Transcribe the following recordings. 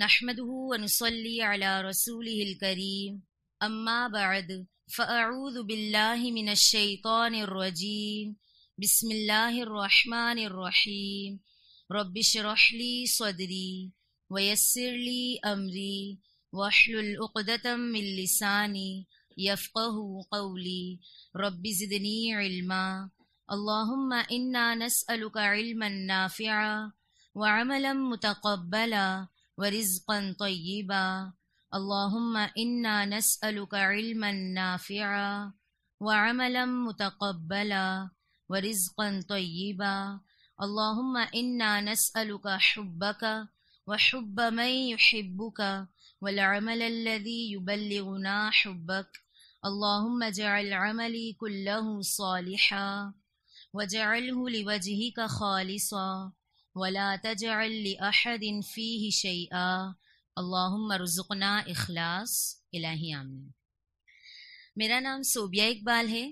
نحمده ونصلي على رسوله الكريم أما بعد فأعوذ بالله من الشيطان الرجيم بسم الله الرحمن الرحيم رب اشرح لي صدري ويسر لي أمري واحلل عقدة من لساني يفقه قولي رب زدني علما اللهم إنا نسألك علما نافعا وعملا متقبلا ورزقا طيبا اللهم انا نسالك علما نافعا وعملا متقبلا ورزقا طيبا اللهم انا نسالك حبك وحب من يحبك والعمل الذي يبلغنا حبك اللهم اجعل عملي كله صالحا وجعله لوجهك خالصا वला तजल अहदिन फ़ी शई अल्लामरज़ुकना अखलास इलाही आमीन मेरा नाम सोबिया इकबाल है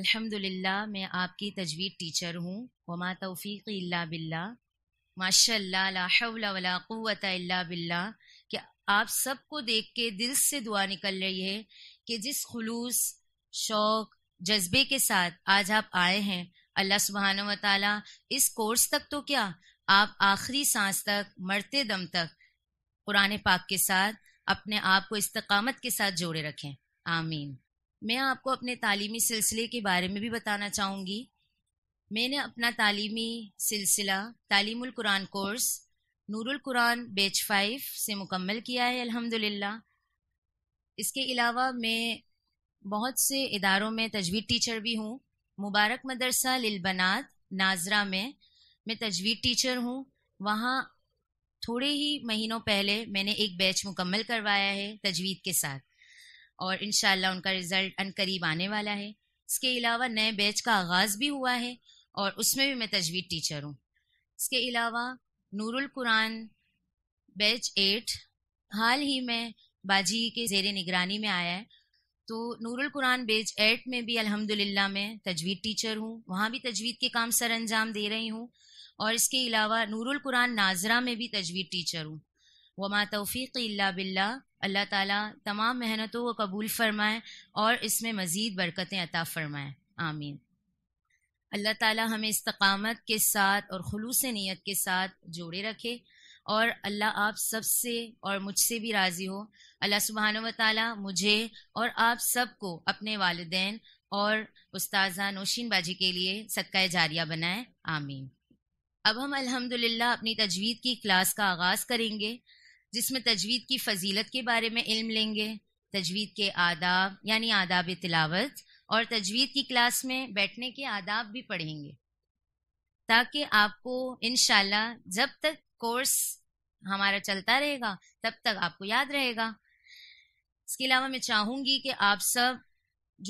अल्हम्दुलिल्लाह मैं आपकी तजवीज़ टीचर हूँ वमा तौफ़ीक इल्ला बिल्ला माशा ला हवला वला क़ुव्वत इल्ला बिल्ला कि आप सबको देख के दिल से दुआ निकल रही है कि जिस खलूस शौक़ जज्बे के साथ आज आप आए हैं अल्लाह सुबहान वाली इस कोर्स तक तो क्या आप आखिरी सांस तक मरते दम तक कुरान पाक के साथ अपने आप को इस्तकामत के साथ जोड़े रखें आमीन मैं आपको अपने तालीमी सिलसिले के बारे में भी बताना चाहूँगी मैंने अपना तालीमी सिलसिला Taleemul Quran course Noorul Quran batch five से मुकम्मल किया है अल्हम्दुलिल्लाह इसके अलावा मैं बहुत से इदारों में तजवीज़ टीचर भी हूँ मुबारक मदरसा लिलबनात नाजरा में मैं तजवीज़ टीचर हूँ वहाँ थोड़े ही महीनों पहले मैंने एक बैच मुकम्मल करवाया है तजवीद के साथ और इन उनका रिज़ल्ट करीब आने वाला है इसके अलावा नए बैच का आगाज़ भी हुआ है और उसमें भी मैं तजवीज़ टीचर हूँ इसके अलावा नूरुल कुरान बैच एट हाल ही में बाजी के जेर निगरानी में आया है तो नूरुल कुरान बेज एट में भी अल्हम्दुलिल्लाह मैं तजवीद टीचर हूँ वहाँ भी तजवीद के काम सर अंजाम दे रही हूँ और इसके अलावा नूरुल कुरान नाजरा में भी तजवीद टीचर हूँ वमा तौफ़ीक इल्ला बिल्ला अल्लाह ताला तमाम मेहनतों को कबूल फरमाएं और इसमें मज़ीद बरकतें अता फरमाएँ आमीन अल्लाह ताला हमें इस्तकामत के साथ और खलूस नीयत के साथ जोड़े रखे और अल्लाह आप सबसे और मुझसे भी राज़ी हो अल्लाह सुबहान वाली मुझे और आप सबको अपने वालदे और उस्ताजा नौशीन बाजी के लिए सदका जारिया बनाए आमीन अब हम अल्हम्दुलिल्लाह अपनी तजवीद की क्लास का आगाज़ करेंगे जिसमें तजवीद की फजीलत के बारे में इल्म लेंगे तजवीद के आदाब यानी आदाब तिलावत और तजवीद की क्लास में बैठने के आदाब भी पढ़ेंगे ताकि आपको इन जब तक कोर्स हमारा चलता रहेगा तब तक आपको याद रहेगा इसके अलावा मैं चाहूंगी कि आप सब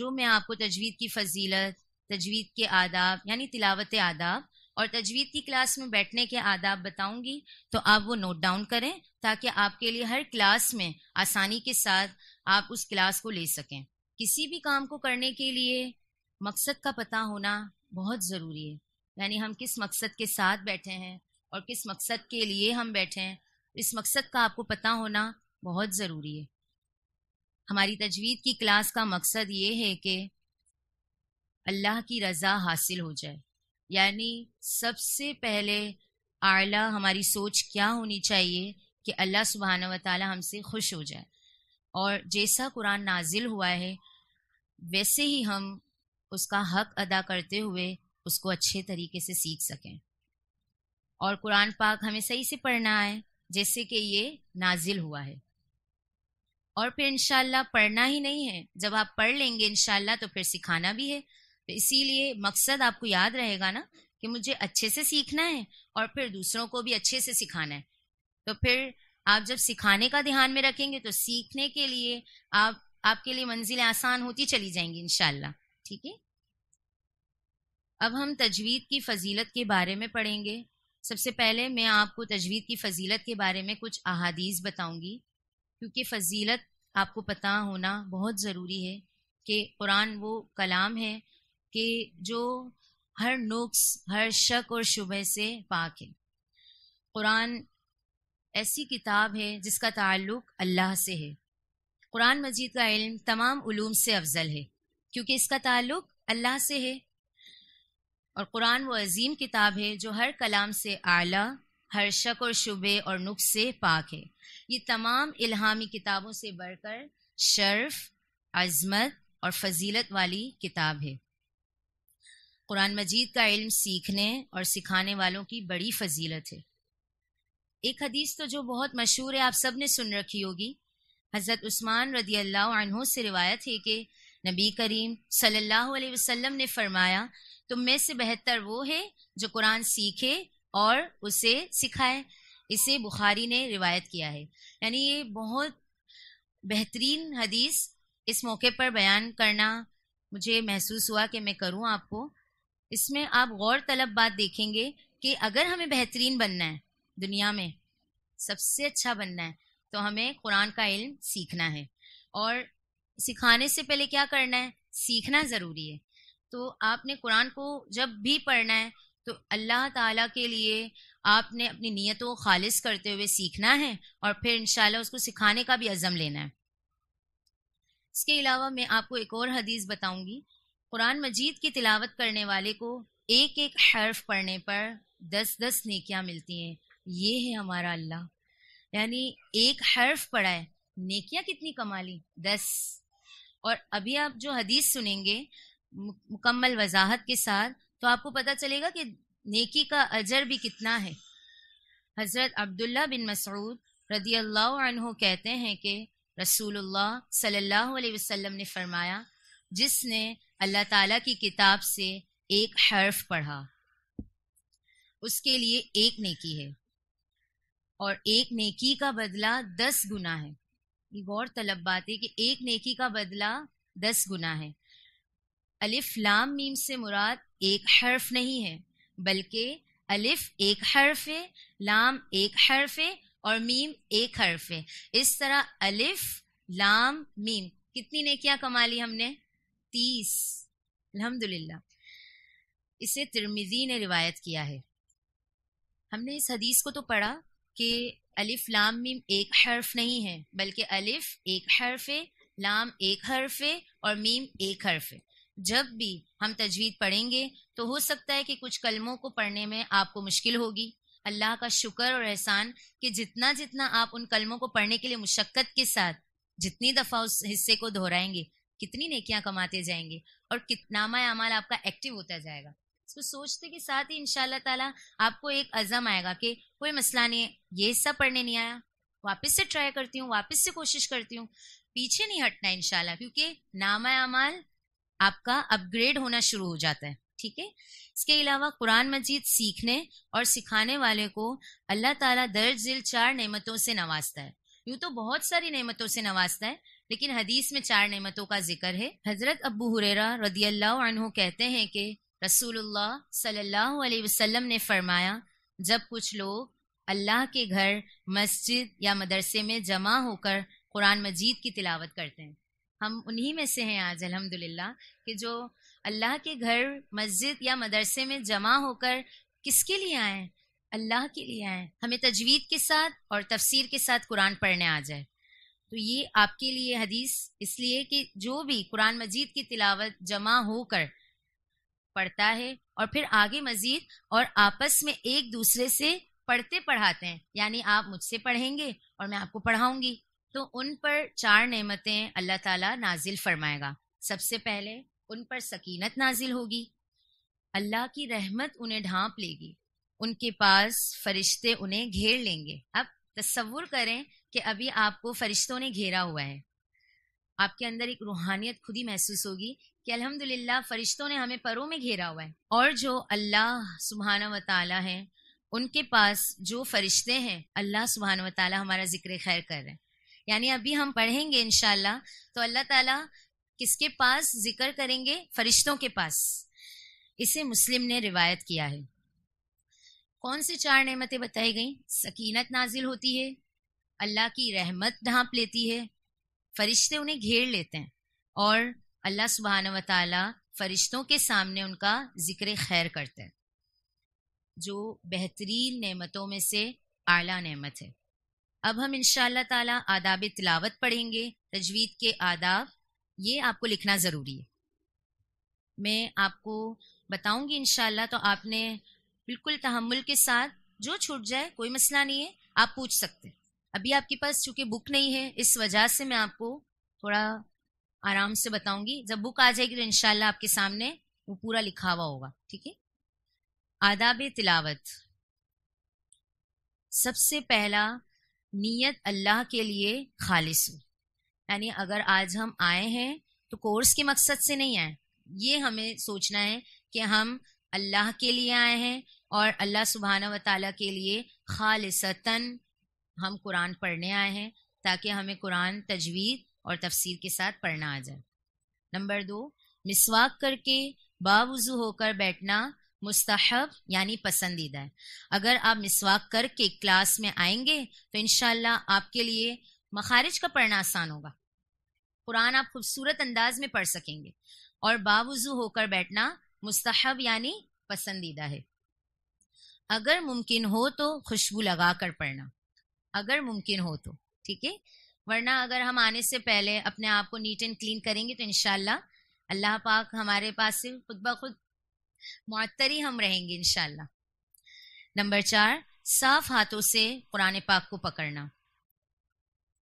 जो मैं आपको तजवीद की फजीलत तजवीद के आदाब यानी तिलावत आदाब और तजवीद की क्लास में बैठने के आदाब बताऊंगी तो आप वो नोट डाउन करें ताकि आपके लिए हर क्लास में आसानी के साथ आप उस क्लास को ले सकें किसी भी काम को करने के लिए मकसद का पता होना बहुत ज़रूरी है यानी हम किस मकसद के साथ बैठे हैं और किस मकसद के लिए हम बैठे हैं इस मकसद का आपको पता होना बहुत ज़रूरी है हमारी तजवीद की क्लास का मकसद ये है कि अल्लाह की रज़ा हासिल हो जाए यानी सबसे पहले आला हमारी सोच क्या होनी चाहिए कि अल्लाह सुबहाना व ताली हमसे खुश हो जाए और जैसा कुरान नाजिल हुआ है वैसे ही हम उसका हक अदा करते हुए उसको अच्छे तरीके से सीख सकें और कुरान पाक हमें सही से पढ़ना है जैसे कि ये नाजिल हुआ है और फिर इनशाला पढ़ना ही नहीं है जब आप पढ़ लेंगे इनशाला तो फिर सिखाना भी है तो इसीलिए मकसद आपको याद रहेगा ना कि मुझे अच्छे से सीखना है और फिर दूसरों को भी अच्छे से सिखाना है तो फिर आप जब सिखाने का ध्यान में रखेंगे तो सीखने के लिए आप आपके लिए मंजिलें आसान होती चली जाएंगी इनशाला ठीक है अब हम तजवीद की फजीलत के बारे में पढ़ेंगे सबसे पहले मैं आपको तजवीद की फजीलत के बारे में कुछ अहादीस बताऊंगी क्योंकि फजीलत आपको पता होना बहुत ज़रूरी है कि कुरान वो कलाम है कि जो हर नुक्स हर शक और शुबे से पाक है कुरान ऐसी किताब है जिसका ताल्लुक अल्लाह से है कुरान मजीद का इल्म तमाम उलूम से अफजल है क्योंकि इसका ताल्लुक अल्लाह से है और कुरान वो अजीम किताब है जो हर कलाम से आला हर शक और शुबे और नुख से पाक है ये तमाम इल्हामी किताबों से बढ़कर शर्फ अजमत और फजीलत वाली किताब है कुरान मजीद का इल्म सीखने और सिखाने वालों की बड़ी फजीलत है एक हदीस तो जो बहुत मशहूर है आप सब ने सुन रखी होगी हज़रत उस्मान रदी अल्लाह से रिवायत है कि नबी करीम सल्लल्लाहु अलैहि वसल्लम ने फरमाया तुम तो में से बेहतर वो है जो कुरान सीखे और उसे सिखाए इसे बुखारी ने रिवायत किया है यानी ये बहुत बेहतरीन हदीस इस मौके पर बयान करना मुझे महसूस हुआ कि मैं करूं आपको इसमें आप गौर तलब बात देखेंगे कि अगर हमें बेहतरीन बनना है दुनिया में सबसे अच्छा बनना है तो हमें कुरान का इल्म सीखना है और सिखाने से पहले क्या करना है सीखना ज़रूरी है तो आपने कुरान को जब भी पढ़ना है तो अल्लाह ताला के लिए आपने अपनी नीयतों को खालिज करते हुए सीखना है और फिर इन उसको सिखाने का भी अज़म लेना है इसके अलावा मैं आपको एक और हदीस बताऊंगी कुरान मजीद की तिलावत करने वाले को एक एक हर्फ पढ़ने पर दस दस नेकियां मिलती हैं ये है हमारा अल्लाह यानी एक हर्फ पढ़ा है नेकियां कितनी कमा ली दस और अभी आप जो हदीस सुनेंगे मुकम्मल वजाहत के साथ तो आपको पता चलेगा कि नेकी का अजर भी कितना है हज़रत अब्दुल्ला बिन मसूद रदी अल्लाह कहते हैं कि रसूलुल्लाह सल्लल्लाहु अलैहि वसल्लम ने फरमाया जिसने अल्लाह ताला की किताब से एक हर्फ पढ़ा उसके लिए एक नेकी है और एक नेकी का बदला दस गुना है ये गौर तलब बात है कि एक नेकी का बदला दस गुना है अलिफ लाम मीम से मुराद एक हर्फ नहीं है बल्कि अलिफ एक हर्फ है लाम एक हर्फ है और मीम एक हर्फ है इस तरह अलिफ लाम मीम कितनी ने क्या कमा ली हमने तीस अल्हम्दुलिल्लाह इसे तिरमिजी ने रिवायत किया है हमने इस हदीस को तो पढ़ा कि अलिफ लाम मीम एक हर्फ नहीं है बल्कि अलिफ एक हर्फ है लाम एक हर्फ है और मीम एक हर्फ है जब भी हम तजवीद पढ़ेंगे तो हो सकता है कि कुछ कलमों को पढ़ने में आपको मुश्किल होगी अल्लाह का शुक्र और एहसान कि जितना जितना आप उन कलमों को पढ़ने के लिए मुशक्क़त के साथ जितनी दफ़ा उस हिस्से को दोहराएंगे कितनी नेकियां कमाते जाएंगे और कितना अमाल आपका एक्टिव होता जाएगा इसको सोचते के साथ ही इन ताला आपको एक अज़म आएगा कि कोई मसला नहीं है ये हिस्सा पढ़ने नहीं आया वापस से ट्राई करती हूँ वापस से कोशिश करती हूँ पीछे नहीं हटना इनशाला क्योंकि नामा अमाल आपका अपग्रेड होना शुरू हो जाता है ठीक है इसके अलावा कुरान मजीद सीखने और सिखाने वाले को अल्लाह ताला दर्ज जिल चार नेमतों से नवाजता है यूं तो बहुत सारी नेमतों से नवाजता है लेकिन हदीस में चार नेमतों का जिक्र है हजरत अबू हुरेरा रदी अल्लाह कहते हैं कि रसूलुल्लाह सल्लल्लाहु अलैहि वसल्लम ने फरमाया जब कुछ लोग अल्लाह के घर मस्जिद या मदरसे में जमा होकर कुरान मजीद की तिलावत करते हैं हम उन्हीं में से हैं आज अल्हम्दुलिल्लाह कि जो अल्लाह के घर मस्जिद या मदरसे में जमा होकर किसके लिए आए अल्लाह के लिए आए हमें तजवीद के साथ और तफसीर के साथ कुरान पढ़ने आ जाए तो ये आपके लिए हदीस इसलिए कि जो भी कुरान मजीद की तिलावत जमा होकर पढ़ता है और फिर आगे मजीद और आपस में एक दूसरे से पढ़ते पढ़ाते हैं यानी आप मुझसे पढ़ेंगे और मैं आपको पढ़ाऊंगी तो उन पर चार नेमतें अल्लाह ताला नाजिल फरमाएगा सबसे पहले उन पर सकीनत नाजिल होगी अल्लाह की रहमत उन्हें ढांप लेगी उनके पास फरिश्ते उन्हें घेर लेंगे अब तस्वुर करें कि अभी आपको फरिश्तों ने घेरा हुआ है आपके अंदर एक रूहानियत खुद ही महसूस होगी कि अल्हम्दुलिल्लाह फरिश्तों ने हमें परों में घेरा हुआ है और जो अल्लाह सुबहाना व ताला है उनके पास जो फरिश्ते हैं अल्लाह सुबहान व ताला हमारा जिक्र खैर कर रहे हैं यानी अभी हम पढ़ेंगे इनशाला तो अल्लाह ताला किसके पास जिक्र करेंगे फरिश्तों के पास इसे मुस्लिम ने रिवायत किया है कौन सी चार नेमतें बताई गई सकीनत नाजिल होती है अल्लाह की रहमत ढांप लेती है फरिश्ते उन्हें घेर लेते हैं और अल्लाह सुबहान वाली फरिश्तों के सामने उनका जिक्र खैर करते हैं जो बेहतरीन नेमतों में से आला नेमत है अब हम इन ताला आदाब तिलावत पढ़ेंगे तजवीद के आदाब ये आपको लिखना ज़रूरी है मैं आपको बताऊंगी इन तो आपने बिल्कुल तहमुल के साथ जो छूट जाए कोई मसला नहीं है आप पूछ सकते हैं अभी आपके पास चूंकि बुक नहीं है इस वजह से मैं आपको थोड़ा आराम से बताऊंगी जब बुक आ जाएगी तो इनशाला आपके सामने वो पूरा लिखा हुआ होगा ठीक है आदाब तिलावत सबसे पहला नीयत अल्लाह के लिए खालिश हो यानी अगर आज हम आए हैं तो कोर्स के मकसद से नहीं आए ये हमें सोचना है कि हम अल्लाह के लिए आए हैं और अल्लाह सुबहाना व ताली के लिए खालसतन हम कुरान पढ़ने आए हैं ताकि हमें कुरान तजवीद और तफसीर के साथ पढ़ना आ जाए नंबर दो मिसवाक करके बावजू होकर बैठना मुस्तहब यानी पसंदीदा है अगर आप मिसवाक करके क्लास में आएंगे तो इनशाला आपके लिए मखारिज का पढ़ना आसान होगा कुरान आप खूबसूरत अंदाज में पढ़ सकेंगे और बावजू होकर बैठना मुस्तहब यानी पसंदीदा है अगर मुमकिन हो तो खुशबू लगा कर पढ़ना अगर मुमकिन हो तो ठीक है वरना अगर हम आने से पहले अपने आप को नीट एंड क्लीन करेंगे तो इनशाला अल्लाह पाक हमारे पास से खुद ब खुद मुअत्तरी हम रहेंगे इनशाला नंबर चार साफ हाथों से कुरान पाक को पकड़ना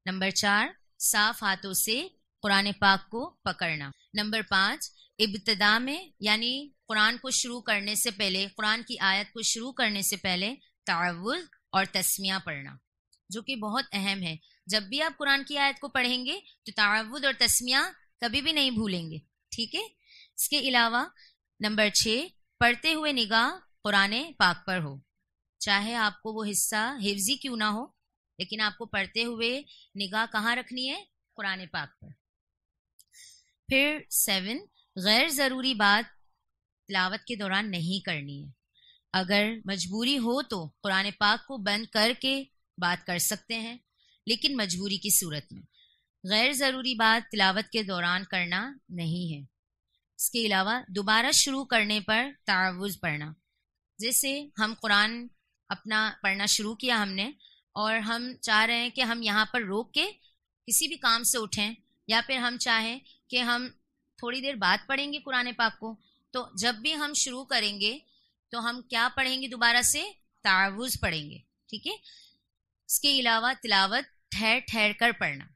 नंबर चार साफ हाथों से कुरान पाक को पकड़ना नंबर पाँच इब्तदा में यानी कुरान को शुरू करने से पहले कुरान की आयत को शुरू करने से पहले तावुल और तस्मिया पढ़ना जो कि बहुत अहम है जब भी आप कुरान की आयत को पढ़ेंगे तो तावुद और तस्मिया कभी भी नहीं भूलेंगे ठीक है इसके अलावा नंबर छः पढ़ते हुए निगाह कुरान पाक पर हो चाहे आपको वो हिस्सा हिफ्जी क्यों ना हो लेकिन आपको पढ़ते हुए निगाह कहाँ रखनी है कुरान पाक पर फिर सेवन गैर ज़रूरी बात तिलावत के दौरान नहीं करनी है अगर मजबूरी हो तो कुरान पाक को बंद करके बात कर सकते हैं लेकिन मजबूरी की सूरत में गैर ज़रूरी बात तिलावत के दौरान करना नहीं है इसके अलावा दोबारा शुरू करने पर तावज़ पढ़ना जैसे हम कुरान अपना पढ़ना शुरू किया हमने और हम चाह रहे हैं कि हम यहाँ पर रोक के किसी भी काम से उठें या फिर हम चाहें कि हम थोड़ी देर बाद पढ़ेंगे कुरान पाक को तो जब भी हम शुरू करेंगे तो हम क्या पढ़ेंगे दोबारा से तावज़ पढ़ेंगे ठीक है इसके अलावा तिलावत ठहर ठहर कर पढ़ना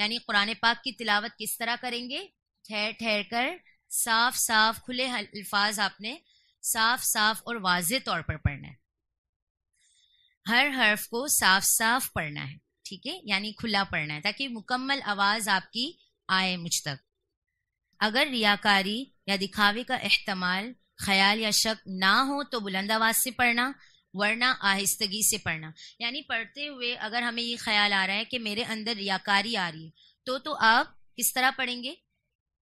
यानी कुरान पाक की तिलावत किस तरह करेंगे ठहर ठहर कर साफ साफ खुले अल्फाज आपने साफ साफ और वाज तौर पर पढ़ना है हर हर्फ को साफ साफ पढ़ना है ठीक है यानी खुला पढ़ना है ताकि मुकम्मल आवाज आपकी आए मुझ तक अगर रियाकारी या दिखावे का अहतमाल ख्याल या शक ना हो तो बुलंद आवाज से पढ़ना वरना आहिस्तगी से पढ़ना यानी पढ़ते हुए अगर हमें ये ख्याल आ रहा है कि मेरे अंदर रियाकारी आ रही है तो तो आप किस तरह पढ़ेंगे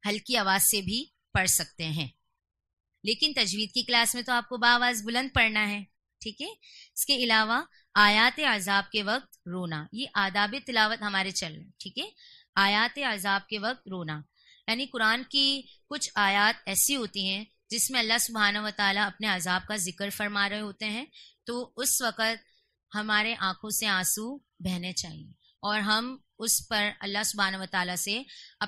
हल्की आवाज से भी पढ़ सकते हैं लेकिन तजवीद की क्लास में तो आपको बावाज बुलंद पढ़ना है ठीक है इसके अलावा आयात अजाब के वक्त रोना ये आदाब तिलावत हमारे चल रहे ठीक है आयात अजाब के वक्त रोना यानी कुरान की कुछ आयात ऐसी होती हैं जिसमें अल्लाह सुबहाना व अपने अजाब का जिक्र फरमा रहे होते हैं तो उस वक़्त हमारे आंखों से आंसू बहने चाहिए और हम उस पर अल्लाह सुबहान व से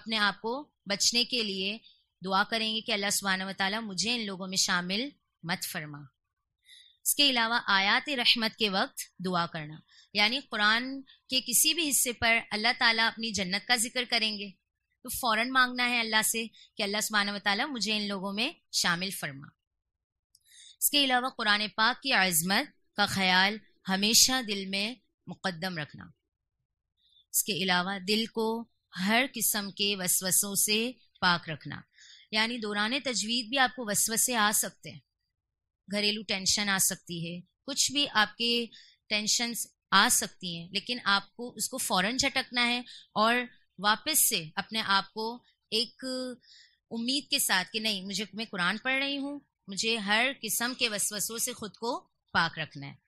अपने आप को बचने के लिए दुआ करेंगे कि अल्लाह सुबहान वाली मुझे इन लोगों में शामिल मत फरमा इसके अलावा आयात रहमत के वक्त दुआ करना यानी कुरान के किसी भी हिस्से पर अल्लाह ताला अपनी जन्नत का जिक्र करेंगे तो फ़ौर मांगना है अल्लाह से कि अल्लाह सुबहान वाली मुझे इन लोगों में शामिल फरमा इसके अलावा कुरान पाक की आज़मत का ख्याल हमेशा दिल में मुकदम रखना इसके अलावा दिल को हर किस्म के वसवसों से पाक रखना यानी दौरान तजवीज भी आपको वसवसे आ सकते हैं घरेलू टेंशन आ सकती है कुछ भी आपके टेंशन आ सकती हैं लेकिन आपको उसको फौरन झटकना है और वापस से अपने आप को एक उम्मीद के साथ कि नहीं मुझे मैं कुरान पढ़ रही हूँ मुझे हर किस्म के वसवसों से खुद को पाक रखना है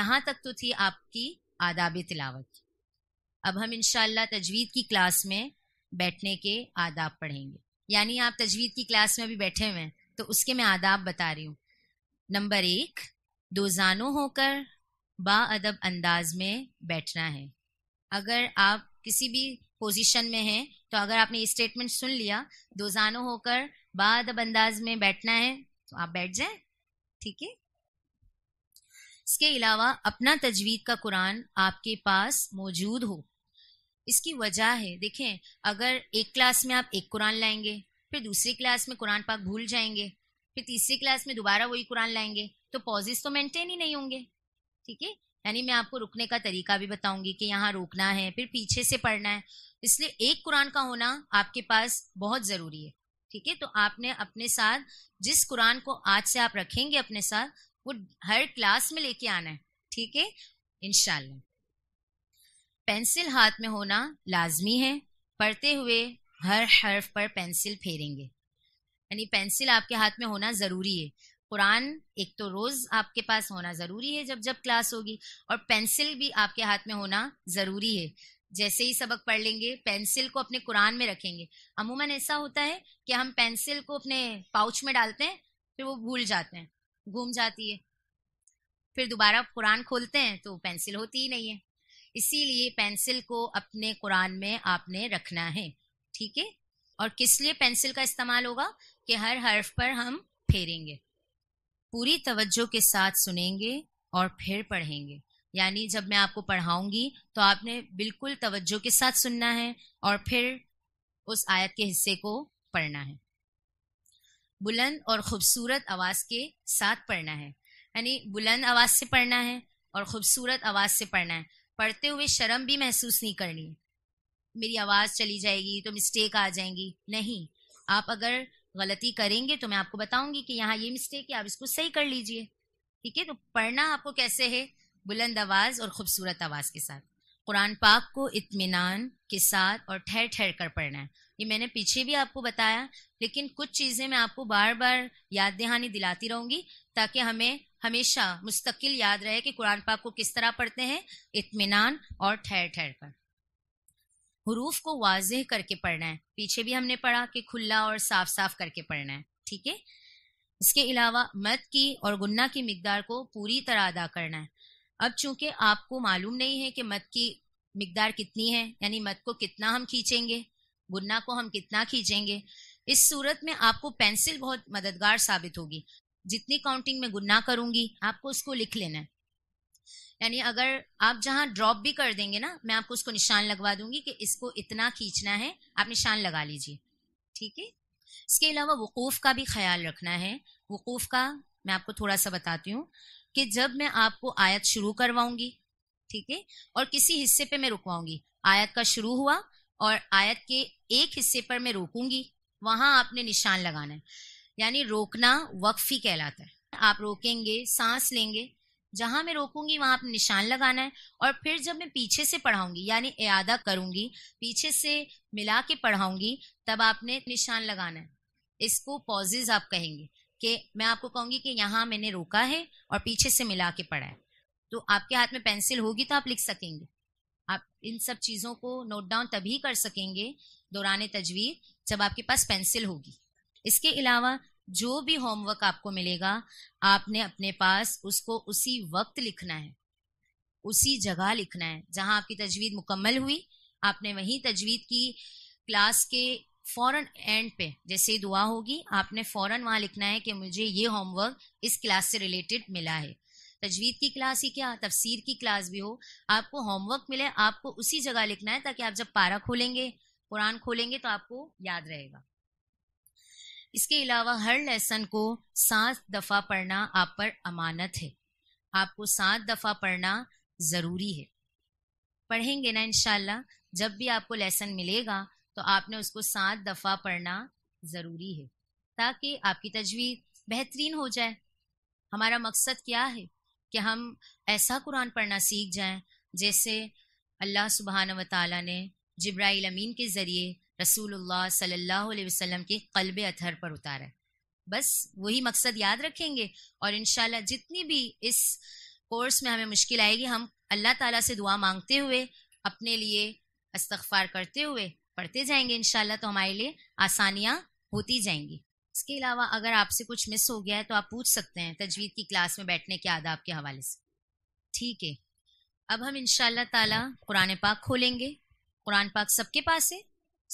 यहाँ तक तो थी आपकी आदाब तिलावत अब हम इन तजवीद की क्लास में बैठने के आदाब पढ़ेंगे यानी आप तजवीद की क्लास में भी बैठे हुए हैं तो उसके मैं आदाब बता रही हूँ नंबर एक दोजानो होकर अदब अंदाज में बैठना है अगर आप किसी भी पोजीशन में हैं तो अगर आपने ये स्टेटमेंट सुन लिया दोजानो होकर अदब अंदाज में बैठना है तो आप बैठ जाए ठीक है इसके अलावा अपना तजवीद का कुरान आपके पास मौजूद हो इसकी वजह है देखें अगर एक क्लास में आप एक कुरान लाएंगे फिर दूसरी क्लास में कुरान पाक भूल जाएंगे फिर तीसरी क्लास में दोबारा वही कुरान लाएंगे तो पॉजिस तो मेंटेन ही नहीं होंगे ठीक है यानी मैं आपको रुकने का तरीका भी बताऊंगी कि यहाँ रोकना है फिर पीछे से पढ़ना है इसलिए एक कुरान का होना आपके पास बहुत ज़रूरी है ठीक है तो आपने अपने साथ जिस कुरान को आज से आप रखेंगे अपने साथ वो हर क्लास में लेके आना है ठीक है इनशाला पेंसिल हाथ में होना लाजमी है पढ़ते हुए हर हर्फ पर पेंसिल फेरेंगे यानी पेंसिल आपके हाथ में होना ज़रूरी है कुरान एक तो रोज़ आपके पास होना ज़रूरी है जब जब क्लास होगी और पेंसिल भी आपके हाथ में होना ज़रूरी है जैसे ही सबक पढ़ लेंगे पेंसिल को अपने कुरान में रखेंगे अमूमन ऐसा होता है कि हम पेंसिल को अपने पाउच में डालते हैं फिर वो भूल जाते हैं घूम जाती है फिर दोबारा कुरान खोलते हैं तो पेंसिल होती ही नहीं है इसीलिए पेंसिल को अपने कुरान में आपने रखना है ठीक है और किस लिए पेंसिल का इस्तेमाल होगा कि हर हर्फ पर हम फेरेंगे पूरी तवज्जो के साथ सुनेंगे और फिर पढ़ेंगे यानी जब मैं आपको पढ़ाऊंगी तो आपने बिल्कुल तवज्जो के साथ सुनना है और फिर उस आयत के हिस्से को पढ़ना है बुलंद और खूबसूरत आवाज़ के साथ पढ़ना है यानी बुलंद आवाज़ से पढ़ना है और ख़ूबसूरत आवाज़ से पढ़ना है पढ़ते हुए शर्म भी महसूस नहीं करनी मेरी आवाज़ चली जाएगी तो मिस्टेक आ जाएंगी नहीं आप अगर गलती करेंगे तो मैं आपको बताऊंगी कि यहाँ ये मिस्टेक है आप इसको सही कर लीजिए ठीक है तो पढ़ना आपको कैसे है बुलंद आवाज़ और ख़ूबसूरत आवाज़ के साथ कुरान पाक को इत्मीनान के साथ और ठहर ठहर कर पढ़ना है ये मैंने पीछे भी आपको बताया लेकिन कुछ चीज़ें मैं आपको बार बार याद दहानी दिलाती रहूंगी ताकि हमें हमेशा मुस्तकिल याद रहे कि कुरान पाक को किस तरह पढ़ते हैं इत्मीनान और ठहर ठहर कर हरूफ को वाजह करके पढ़ना है पीछे भी हमने पढ़ा कि खुला और साफ साफ करके पढ़ना है ठीक है इसके अलावा मत की और गुन्ना की मकदार को पूरी तरह अदा करना है अब चूंकि आपको मालूम नहीं है कि मत की मकदार कितनी है यानी मत को कितना हम खींचेंगे गुन्ना को हम कितना खींचेंगे इस सूरत में आपको पेंसिल बहुत मददगार साबित होगी जितनी काउंटिंग में गुन्ना करूंगी आपको उसको लिख लेना है यानी अगर आप जहां ड्रॉप भी कर देंगे ना मैं आपको उसको निशान लगवा दूंगी कि इसको इतना खींचना है आप निशान लगा लीजिए ठीक है इसके अलावा वकूफ़ का भी ख्याल रखना है वकूफ़ का मैं आपको थोड़ा सा बताती हूँ कि जब मैं आपको आयत शुरू करवाऊंगी ठीक है और किसी हिस्से पे मैं रुकवाऊंगी आयत का शुरू हुआ और आयत के एक हिस्से पर मैं रोकूंगी वहां आपने निशान लगाना है यानी रोकना वक्फ ही कहलाता है आप रोकेंगे सांस लेंगे जहां मैं रोकूंगी वहां आपने निशान लगाना है और फिर जब मैं पीछे से पढ़ाऊंगी यानी अदा करूंगी पीछे से मिला के पढ़ाऊंगी तब आपने निशान लगाना है इसको पॉजेज आप कहेंगे कि मैं आपको कहूंगी कि यहाँ मैंने रोका है और पीछे से मिला के पढ़ा है तो आपके हाथ में पेंसिल होगी तो आप लिख सकेंगे आप इन सब चीज़ों को नोट डाउन तभी कर सकेंगे दौरान तजवीज़ जब आपके पास पेंसिल होगी इसके अलावा जो भी होमवर्क आपको मिलेगा आपने अपने पास उसको उसी वक्त लिखना है उसी जगह लिखना है जहां आपकी तजवीज़ मुकम्मल हुई आपने वही तजवीज़ की क्लास के फ़ौरन एंड पे जैसे दुआ होगी आपने फ़ौरन वहां लिखना है कि मुझे ये होमवर्क इस क्लास से रिलेटेड मिला है तजवीद की क्लास ही क्या तफसीर की क्लास भी हो आपको होमवर्क मिले आपको उसी जगह लिखना है ताकि आप जब पारा खोलेंगे कुरान खोलेंगे तो आपको याद रहेगा इसके अलावा हर लेसन को सात दफ़ा पढ़ना आप पर अमानत है आपको सात दफ़ा पढ़ना ज़रूरी है पढ़ेंगे ना इनशाला जब भी आपको लेसन मिलेगा तो आपने उसको सात दफ़ा पढ़ना ज़रूरी है ताकि आपकी तजवीज़ बेहतरीन हो जाए हमारा मकसद क्या है कि हम ऐसा कुरान पढ़ना सीख जाएं जैसे अल्लाह सुबहान व ने जब्राइल अमीन के ज़रिए रसूलुल्लाह सल्लल्लाहु अलैहि वसल्लम के कल्ब अथहर पर उतारा है बस वही मकसद याद रखेंगे और इन जितनी भी इस कोर्स में हमें मुश्किल आएगी हम अल्लाह ताला से दुआ मांगते हुए अपने लिए अस्तफार करते हुए पढ़ते जाएंगे इनशाला तो हमारे लिए आसानियाँ होती जाएंगी इसके अलावा अगर आपसे कुछ मिस हो गया है तो आप पूछ सकते हैं तजवीद की क्लास में बैठने के आदाब के हवाले से ठीक है अब हम इन ताला कुरान पाक खोलेंगे कुरान पाक सबके पास है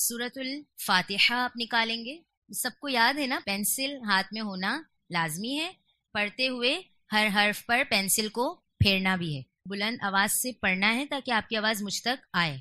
सूरतुल फातिहा आप निकालेंगे सबको याद है ना पेंसिल हाथ में होना लाजमी है पढ़ते हुए हर हर्फ पर पेंसिल को फेरना भी है बुलंद आवाज से पढ़ना है ताकि आपकी आवाज़ मुझ तक आए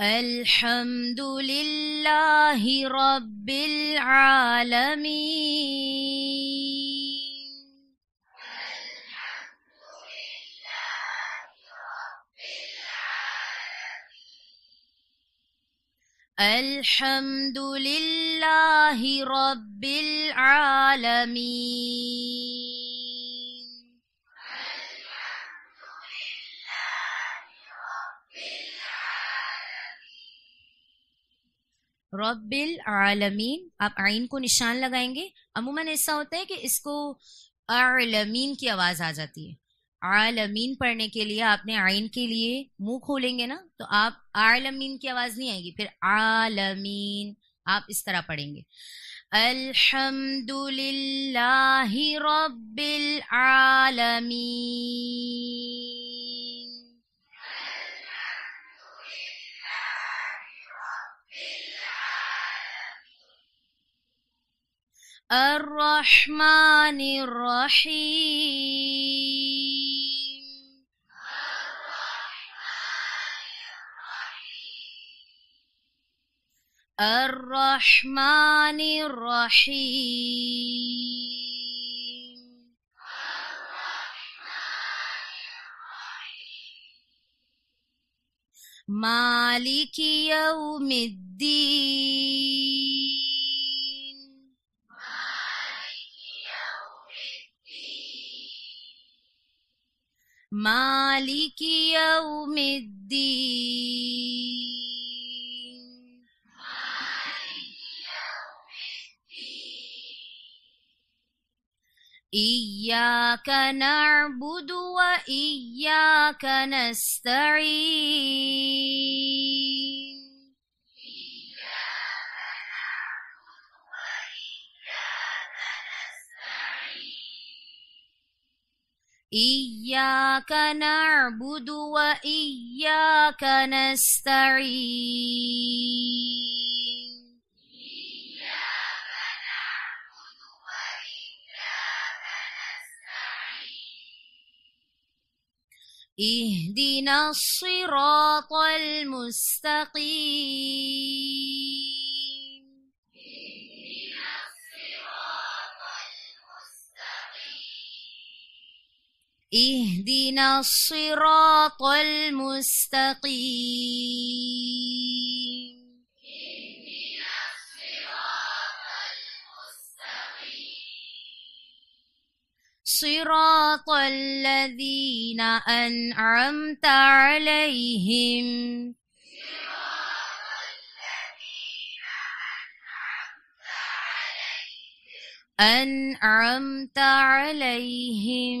الحمد لله رب العالمين الحمد لله رب العالمين रबिल आलमीन आप आइन को निशान लगाएंगे अमूमन ऐसा होता है कि इसको आलमीन की आवाज़ आ जाती है आलमीन पढ़ने के लिए आपने आइन के लिए मुंह खोलेंगे ना तो आप आलमीन की आवाज़ नहीं आएगी फिर आलमीन आप इस तरह पढ़ेंगे अल्हम्दुलिल्लाहि रब्बिल आलमीन الرحمن الرحيم الرحمن الرحيم مالك يوم الدين مالك يوم الدين إياك نعبد وإياك نستعين إياك نعبد وإياك نستعين اهدنا الصراط المستقيم اهدنا الصراط المستقيم اهدنا الصراط المستقيم صراط الذين أنعمت عليهم أنعمت عليهم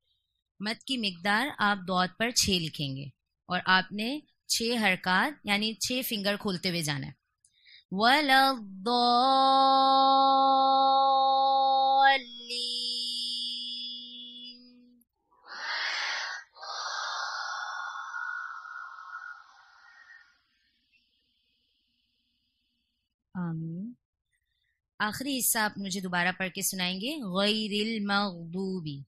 मत की मकदार आप दौत पर छः लिखेंगे और आपने छः हरकत यानी छः फिंगर खोलते हुए जाना है आखिरी हिस्सा आप मुझे दोबारा पढ़ के सुनाएंगे गैरिल मकबूबी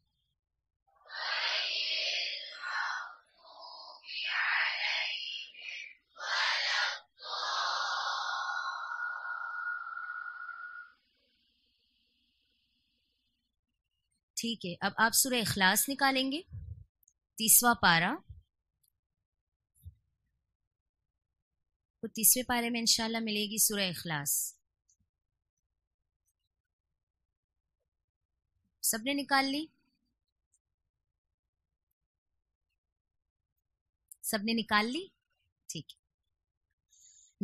ठीक है अब आप सुर अखलास निकालेंगे तीसवा पारा तो तीसवें पारे में इंशाल्लाह मिलेगी सुर अखलास सबने निकाल ली सबने निकाल ली ठीक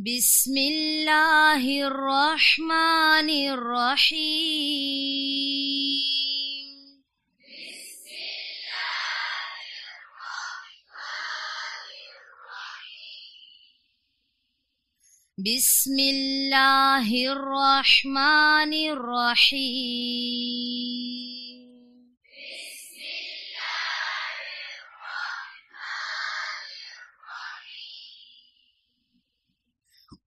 बिस्मिल्लाहिर्रहमानिर्रहीम بسم الله الرحمن الرحيم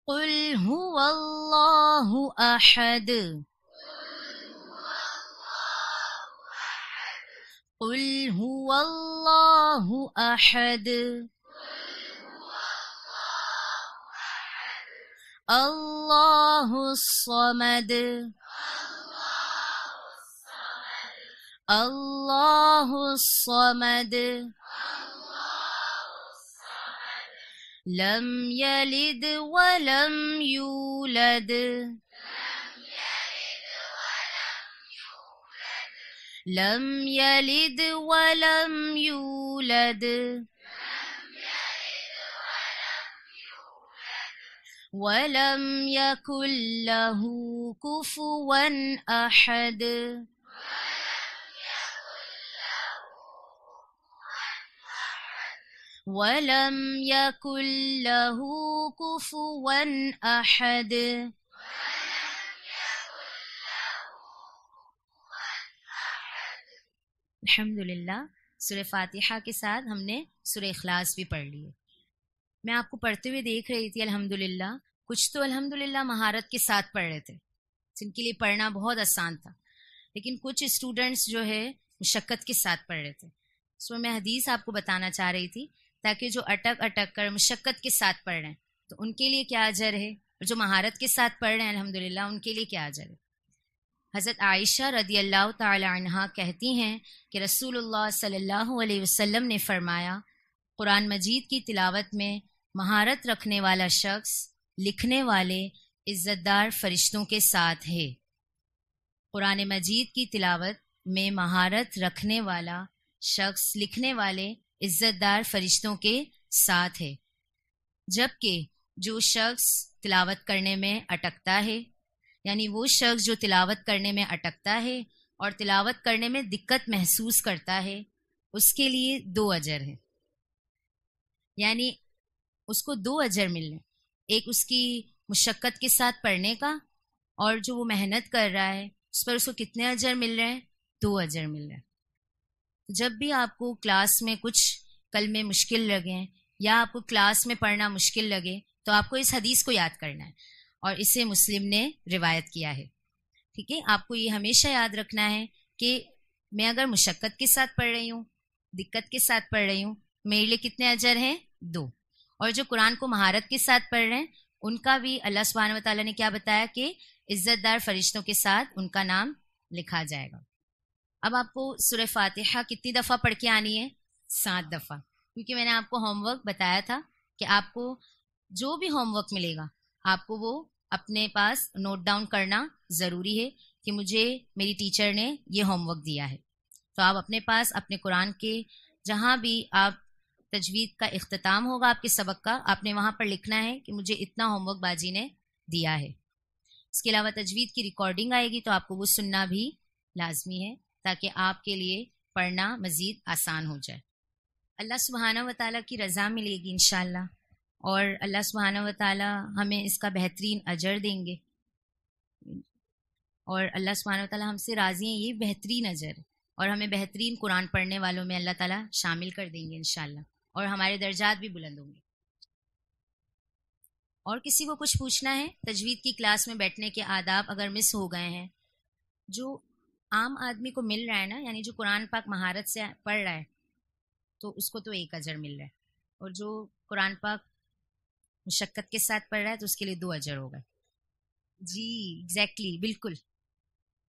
قل هو الله أحد قل هو الله أحد, قل هو الله أحد الله الصمد الله الصمد لم يلد ولم يولد لم يلد ولم يولد لم يلد ولم يولد ولم يكن له كفوا احد ولم يكن له كفوا احد الحمد لله سورة فاتحہ کے ساتھ ہم نے سورة اخلاص بھی پڑھ मैं आपको पढ़ते हुए देख रही थी अल्हम्दुलिल्लाह कुछ तो अल्हम्दुलिल्लाह महारत के साथ पढ़ रहे थे जिनके लिए पढ़ना बहुत आसान था लेकिन कुछ स्टूडेंट्स जो है मुशक्क़त के साथ पढ़ रहे थे सो मैं हदीस आपको बताना चाह रही थी ताकि जो अटक अटक कर मुशक्क़त के साथ पढ़ रहे हैं तो उनके लिए क्या अजर है और जो महारत के साथ पढ़ रहे हैं अलहमदिल्ला उनके लिए क्या अजर है हज़रत आयशा रदी अल्लाह तहा कहती हैं कि रसूल सल्ला वसम ने फरमाया कुरान मजीद की तिलावत में महारत रखने वाला शख्स लिखने वाले इज्जतदार फरिश्तों के साथ है कुरान मजीद की तिलावत में महारत रखने वाला शख्स लिखने वाले इज्जतदार फरिश्तों के साथ है जबकि जो शख्स तिलावत करने में अटकता है यानी वो शख्स जो तिलावत करने में अटकता है और तिलावत करने में दिक्कत महसूस करता है उसके लिए दो अजर है यानी उसको दो अजर मिलने एक उसकी मुशक्क़त के साथ पढ़ने का और जो वो मेहनत कर रहा है उस पर उसको कितने अजर मिल रहे हैं दो अजर मिल रहे हैं तो जब भी आपको क्लास में कुछ कल में मुश्किल लगे या आपको क्लास में पढ़ना मुश्किल लगे तो आपको इस हदीस को याद करना है और इसे मुस्लिम ने रिवायत किया है ठीक है आपको ये हमेशा याद रखना है कि मैं अगर मुशक्क़त के साथ पढ़ रही हूँ दिक्कत के साथ पढ़ रही हूँ मेरे लिए कितने अजर हैं दो और जो कुरान को महारत के साथ पढ़ रहे हैं उनका भी अल्लाह सुबहान तला ने क्या बताया कि इज्जतदार फरिश्तों के साथ उनका नाम लिखा जाएगा अब आपको सुर फातिहा कितनी दफ़ा पढ़ के आनी है सात दफ़ा क्योंकि मैंने आपको होमवर्क बताया था कि आपको जो भी होमवर्क मिलेगा आपको वो अपने पास नोट डाउन करना ज़रूरी है कि मुझे मेरी टीचर ने ये होमवर्क दिया है तो आप अपने पास अपने कुरान के जहाँ भी आप तजवीद का अख्ताम होगा आपके सबक का आपने वहाँ पर लिखना है कि मुझे इतना होमवर्क बाजी ने दिया है इसके अलावा तजवीद की रिकॉर्डिंग आएगी तो आपको वो सुनना भी लाजमी है ताकि आपके लिए पढ़ना मज़ीद आसान हो जाए अल्लाह सुबहाना व ताली की रज़ा मिलेगी इन और अल्लाह सुबहाना व ताली हमें इसका बेहतरीन अजर देंगे और अल्लाह सुबहाना ताली हमसे राज़ी हैं ये बेहतरीन अजर और हमें बेहतरीन कुरान पढ़ने वालों में अल्लाह ताला शामिल कर देंगे इन और हमारे दर्जात भी बुलंद होंगे और किसी को कुछ पूछना है तजवीद की क्लास में बैठने के आदाब अगर मिस हो गए हैं जो आम आदमी को मिल रहा है ना यानी जो कुरान पाक महारत से पढ़ रहा है तो उसको तो एक अजर मिल रहा है और जो कुरान पाक मुशक्क़त के साथ पढ़ रहा है तो उसके लिए दो अजर हो गए जी एग्जैक्टली exactly, बिल्कुल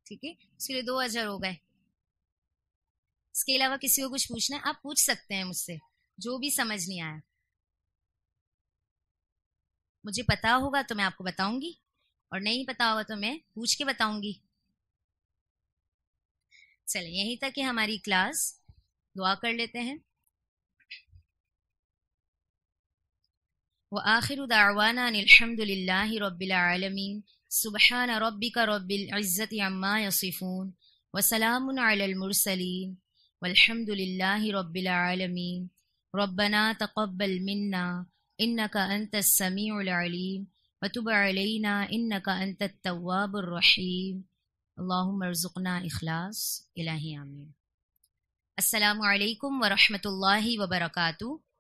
ठीक है उसके लिए दो अजर हो गए इसके अलावा किसी को कुछ पूछना है आप पूछ सकते हैं मुझसे जो भी समझ नहीं आया मुझे पता होगा तो मैं आपको बताऊंगी और नहीं पता होगा तो मैं पूछ के बताऊंगी चले यहीं तक है हमारी क्लास दुआ कर लेते हैं वो आखिर अलहमदिल्ला रबालमीन सुबहान रबिक रबिल्ज़त अम्मा यसिफ़ून वसलामसलिन ربنا تقبل منا إنك أنت السميع العليم وتب علينا إنك أنت التواب الرحيم اللهم ارزقنا إخلاص إلهي آمين السلام عليكم ورحمة الله وبركاته